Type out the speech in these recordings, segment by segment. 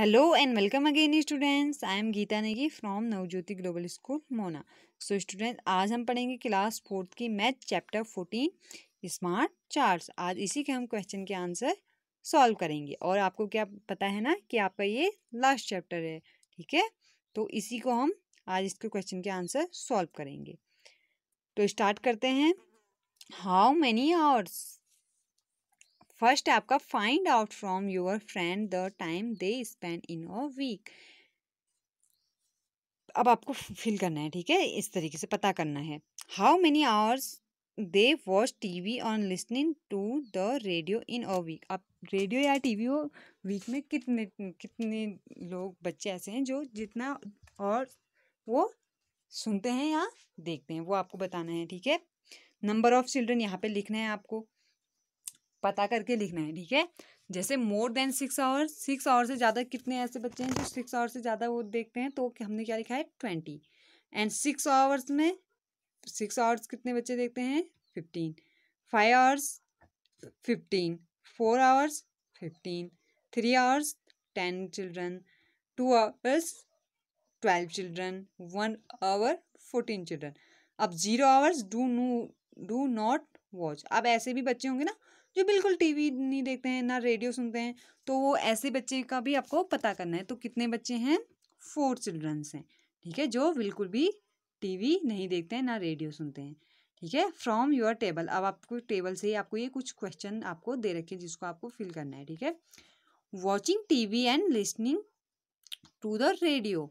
hello and welcome again students I am Geeta Negi from Navjyoti global school Mona so students आज हम पढ़ेंगे class fourth की math chapter fourteen smart charts आज इसी के हम क्वेश्चन के आंसर सॉल्व करेंगे और आपको क्या पता है ना कि आपका ये लास्ट चैप्टर है ठीक है तो इसी को हम आज इसके क्वेश्चन के आंसर सॉल्व करेंगे तो स्टार्ट करते हैं हाउ मैनी आवर्स फर्स्ट है आपका find out from your friend the time they spend in a week अब आपको फिल करना है ठीक है इस तरीके से पता करना है how many hours they watch T V on listening to the radio in a week आप रेडियो या टी वी हो वीक में कितने कितने लोग बच्चे ऐसे हैं जो जितना और वो सुनते हैं या देखते हैं वो आपको बताना है ठीक है नंबर ऑफ चिल्ड्रन यहाँ पे लिखना है आपको पता करके लिखना है ठीक है जैसे more than six hours six hour से ज़्यादा कितने ऐसे बच्चे हैं जो सिक्स आवर से ज़्यादा वो देखते हैं तो हमने क्या लिखा है ट्वेंटी एंड सिक्स आवर्स में सिक्स आवर्स कितने बच्चे देखते हैं fifteen five hours fifteen four hours fifteen three hours ten children two hours twelve children one hour fourteen children अब zero hours do no do not watch अब ऐसे भी बच्चे होंगे ना जो बिल्कुल टीवी नहीं देखते हैं ना रेडियो सुनते हैं तो वो ऐसे बच्चे का भी आपको पता करना है तो कितने बच्चे हैं फोर चिल्ड्रंस हैं ठीक है जो बिल्कुल भी टीवी नहीं देखते हैं ना रेडियो सुनते हैं ठीक है फ्रॉम योर टेबल अब आपको टेबल से ही आपको ये कुछ क्वेश्चन आपको दे रखे हैं जिसको आपको फिल करना है ठीक है watching TV and listening to the radio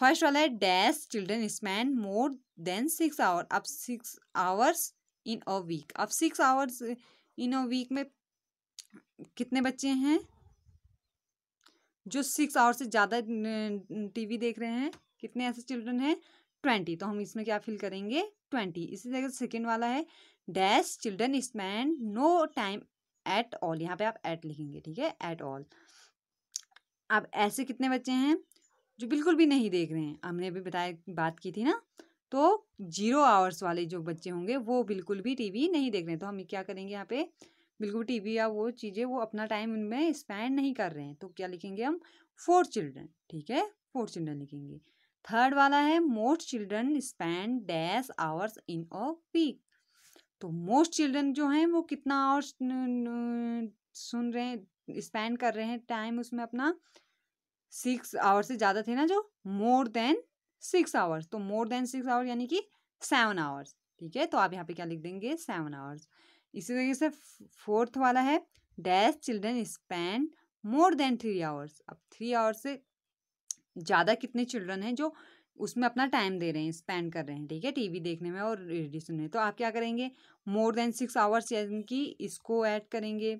first वाला है dash children spend more than six hour अब six hours in a week अब सिक्स आवर्स इन वीक में कितने बच्चे हैं जो सिक्स आवर से ज़्यादा टीवी देख रहे हैं कितने ऐसे चिल्ड्रन हैं ट्वेंटी तो हम इसमें क्या फिल करेंगे ट्वेंटी इसी तरह से सेकेंड वाला है dash children spend no time at all यहाँ पे आप एट लिखेंगे ठीक है एट ऑल अब ऐसे कितने बच्चे हैं जो बिल्कुल भी नहीं देख रहे हैं हमने अभी बताया बात की थी ना तो जीरो आवर्स वाले जो बच्चे होंगे वो बिल्कुल भी टीवी नहीं देख रहे हैं तो हम क्या करेंगे यहाँ पे बिल्कुल टीवी या वो चीज़ें वो अपना टाइम उनमें स्पेंड नहीं कर रहे हैं तो क्या लिखेंगे हम फोर चिल्ड्रन ठीक है फोर चिल्ड्रन लिखेंगे थर्ड वाला है most children spend dash hours in a week तो मोस्ट चिल्ड्रन जो हैं वो कितना आवर्स सुन रहे हैं स्पेंड कर रहे हैं टाइम उसमें अपना सिक्स आवर्स से ज़्यादा थे ना जो मोर देन सिक्स आवर्स तो मोर देन सिक्स आवर्स यानी कि सेवन आवर्स ठीक है तो आप यहाँ पे क्या लिख देंगे सेवन आवर्स इसी तरीके से फोर्थ वाला है dash children spend more than three hours अब थ्री आवर्स से ज़्यादा कितने चिल्ड्रन हैं जो उसमें अपना टाइम दे रहे हैं स्पेंड कर रहे हैं ठीक है टीवी देखने में और रेडियो सुनने तो आप क्या करेंगे मोर देन सिक्स आवर्स यानी कि इसको ऐड करेंगे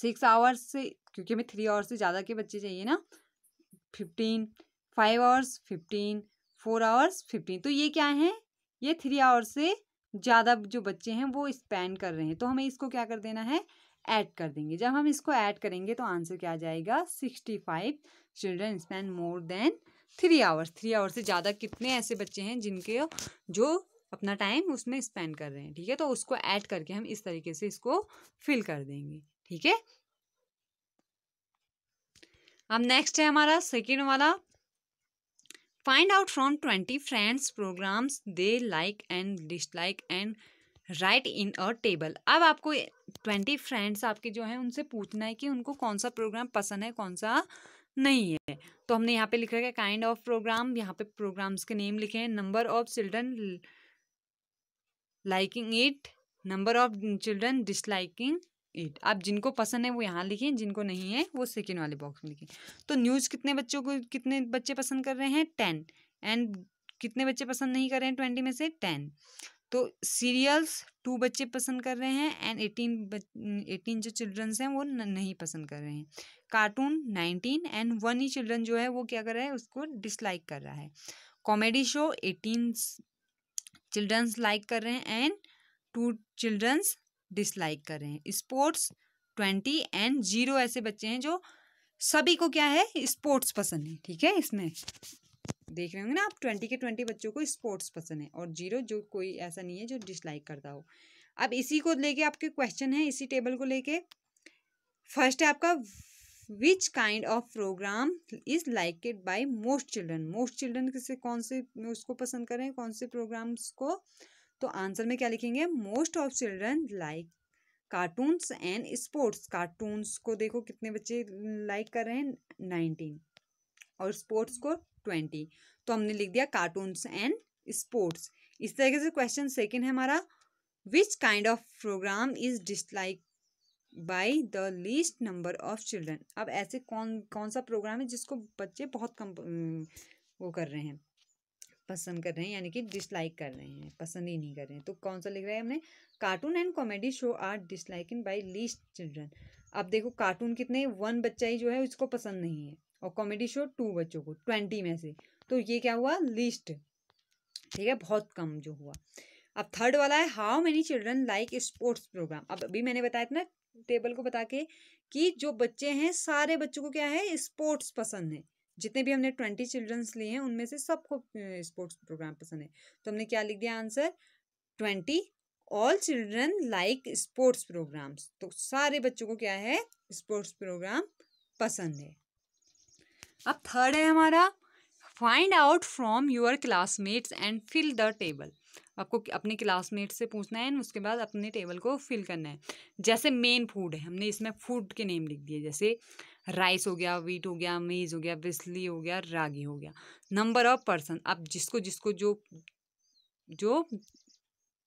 सिक्स आवर्स से क्योंकि हमें थ्री आवर्स से ज़्यादा के बच्चे चाहिए ना fifteen five hours fifteen four hours fifteen तो ये क्या है ये थ्री आवर्स से ज़्यादा जो बच्चे हैं वो स्पेंड कर रहे हैं तो हमें इसको क्या कर देना है ऐड कर देंगे जब हम इसको ऐड करेंगे तो आंसर क्या आ जाएगा sixty five children spend more than three hours three hours से ज़्यादा कितने ऐसे बच्चे हैं जिनके जो अपना टाइम उसमें स्पेंड कर रहे हैं ठीक है तो उसको ऐड करके हम इस तरीके से इसको फिल कर देंगे ठीक है अब नेक्स्ट है हमारा सेकेंड वाला find out from twenty friends programmes they like and dislike and write in a table अब आपको ट्वेंटी फ्रेंड्स आपके जो हैं उनसे पूछना है कि उनको कौन सा प्रोग्राम पसंद है कौन सा नहीं है तो हमने यहाँ पे लिखा है काइंड ऑफ प्रोग्राम यहाँ पे प्रोग्राम्स के नेम लिखे हैं number of children liking it number of children disliking at आप जिनको पसंद है वो यहाँ लिखें जिनको नहीं है वो सेकेंड वाले बॉक्स में लिखें तो न्यूज़ कितने बच्चों को कितने बच्चे पसंद कर रहे हैं टेन एंड कितने बच्चे पसंद नहीं कर रहे हैं ट्वेंटी में से टेन तो सीरियल्स टू बच्चे पसंद कर रहे हैं एंड एटीन एटीन जो चिल्ड्रंस हैं वो नहीं पसंद कर रहे हैं कार्टून नाइनटीन एंड वन ही चिल्ड्रन जो है वो क्या कर रहा है उसको डिसलाइक कर रहा है comedy show eighteen childrens like कर रहे हैं एंड टू चिल्ड्रंस डिसलाइक कर रहे हैं स्पोर्ट्स ट्वेंटी एंड जीरो ऐसे बच्चे हैं जो सभी को क्या है स्पोर्ट्स पसंद है ठीक है इसमें देख रहे होंगे ना आप ट्वेंटी के ट्वेंटी बच्चों को स्पोर्ट्स पसंद है और जीरो जो कोई ऐसा नहीं है जो डिसलाइक करता हो अब इसी को लेके आपके क्वेश्चन है इसी टेबल को लेके फर्स्ट है आपका which kind of programme is liked by most children most children किसे कौन से उसको पसंद करें कौन से प्रोग्राम्स को तो आंसर में क्या लिखेंगे most of children like cartoons and sports cartoons को देखो कितने बच्चे लाइक कर रहे हैं नाइनटीन और स्पोर्ट्स को ट्वेंटी तो हमने लिख दिया कार्टून्स एंड स्पोर्ट्स इस तरीके से क्वेश्चन सेकेंड है हमारा which kind of programme is dislike by the least number of children अब ऐसे कौन कौन सा प्रोग्राम है जिसको बच्चे बहुत कम वो कर रहे हैं पसंद कर रहे हैं यानी कि डिसलाइक कर रहे हैं पसंद ही नहीं कर रहे हैं तो कौन सा लिख रहा है हमने cartoon and comedy show are disliking by least children अब देखो कार्टून कितने वन बच्चा ही जो है उसको पसंद नहीं है और कॉमेडी शो टू बच्चों को ट्वेंटी में से तो ये क्या हुआ लिस्ट ठीक है बहुत कम जो हुआ अब थर्ड वाला है how many children like sports programme अब अभी मैंने बताया था ना टेबल को बता के कि जो बच्चे हैं सारे बच्चों को क्या है स्पोर्ट्स पसंद है जितने भी हमने ट्वेंटी चिल्ड्रंस लिए हैं उनमें से सबको स्पोर्ट्स प्रोग्राम पसंद है तो हमने क्या लिख दिया answer twenty all children like sports programmes तो सारे बच्चों को क्या है स्पोर्ट्स प्रोग्राम पसंद है अब थर्ड है हमारा find out from your classmates and fill the table आपको अपने क्लासमेट से पूछना है उसके बाद अपने टेबल को फिल करना है जैसे मेन फूड है हमने इसमें फूड के नेम लिख दिए जैसे राइस हो गया वीट हो गया मेज़ हो गया बिस्ली हो गया रागी हो गया नंबर ऑफ पर्सन अब जिसको जिसको जो जो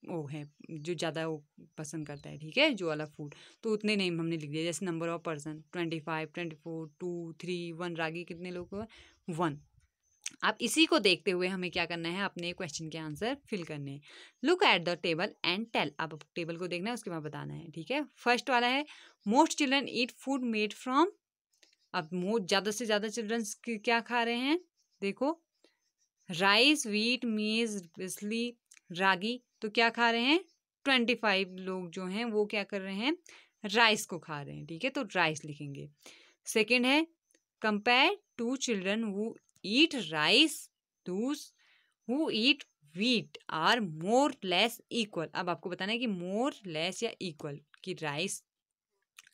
वो है जो ज़्यादा वो पसंद करता है ठीक है जो वाला फूड तो उतने नेम हमने लिख दिया जैसे number of person twenty five twenty four two three one ragi कितने लोग वन अब इसी को देखते हुए हमें क्या करना है अपने क्वेश्चन के आंसर फिल करने हैं look at the table and tell आप टेबल को देखना है उसके बाद बताना है ठीक है फर्स्ट वाला है most children eat food made from अब मोस्ट ज़्यादा से ज़्यादा चिल्ड्रंस क्या खा रहे हैं देखो राइस वीट मेज बिस्ली रागी तो क्या खा रहे हैं ट्वेंटी फाइव लोग जो हैं वो क्या कर रहे हैं राइस को खा रहे हैं ठीक है तो राइस लिखेंगे सेकेंड है compare to children who eat rice those who eat wheat are more less equal अब आपको बताना है कि मोर लेस या इक्वल कि राइस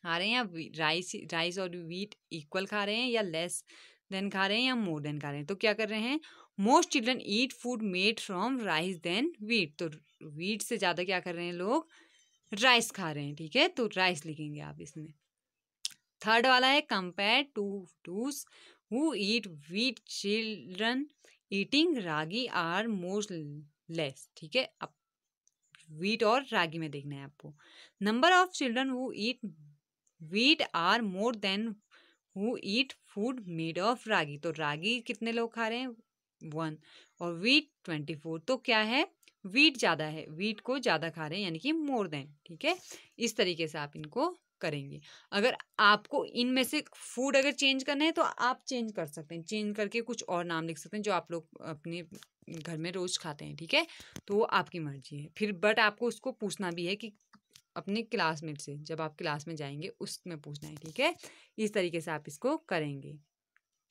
खा रहे हैं या राइस राइस और वीट इक्वल खा रहे हैं या लेस देन खा रहे हैं या मोर देन खा रहे हैं तो क्या कर रहे हैं most children eat food made from rice than wheat तो वीट से ज़्यादा क्या कर रहे हैं लोग राइस खा रहे हैं ठीक है तो राइस लिखेंगे आप इसमें थर्ड वाला है compare to those who eat wheat children eating ragi are most less ठीक है अब वीट और रागी में देखना है आपको number of children who eat wheat are more than who eat food made of ragi तो रागी कितने लोग खा रहे हैं वन और वीट ट्वेंटी फोर तो क्या है वीट ज़्यादा है वीट को ज़्यादा खा रहे हैं यानी कि मोर देन ठीक है इस तरीके से आप इनको करेंगे अगर आपको इनमें से फूड अगर चेंज करना है तो आप चेंज कर सकते हैं चेंज करके कुछ और नाम लिख सकते हैं जो आप लोग अपने घर में रोज़ खाते हैं ठीक है तो वो आपकी मर्जी है फिर बट आपको उसको पूछना भी है कि अपने क्लासमेट से जब आप क्लास में जाएंगे उसमें पूछना है ठीक है इस तरीके से आप इसको करेंगे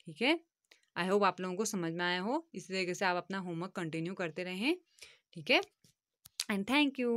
ठीक है आई होप आप लोगों को समझ में आया हो इस तरीके से आप अपना होमवर्क कंटिन्यू करते रहें ठीक है एंड थैंक यू